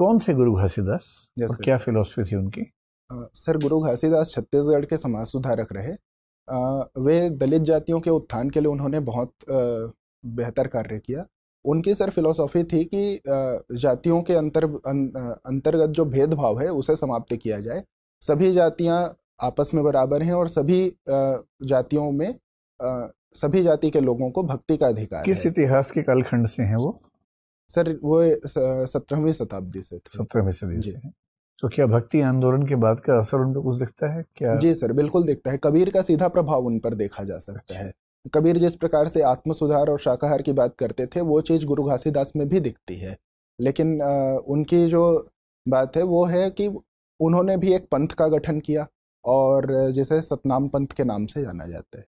कौन थे गुरु घासीदास और क्या फिलोसफी थी उनकी सर गुरु घासीदास छत्तीसगढ़ के समाज सुधारक रहे वे दलित जातियों के उत्थान के लिए उन्होंने बहुत बेहतर कार्य किया उनकी सर फिलोसॉफी थी कि जातियों के अंतर अं, अंतर्गत जो भेदभाव है उसे समाप्त किया जाए सभी जातियां आपस में बराबर हैं और सभी जातियों में सभी जाति के लोगों को भक्ति का अधिकार किस है। इतिहास के कालखंड से हैं वो सर वो सत्रहवीं शताब्दी से सत्रहवीं सदी से तो क्या भक्ति आंदोलन के बाद का असर उन पर कुछ दिखता है क्या जी सर बिल्कुल दिखता है कबीर का सीधा प्रभाव उन पर देखा जा सकता अच्छा। है कबीर जिस प्रकार से आत्म सुधार और शाकाहार की बात करते थे वो चीज़ गुरु घासीदास में भी दिखती है लेकिन आ, उनकी जो बात है वो है कि उन्होंने भी एक पंथ का गठन किया और जिसे सतनाम पंथ के नाम से जाना जाता है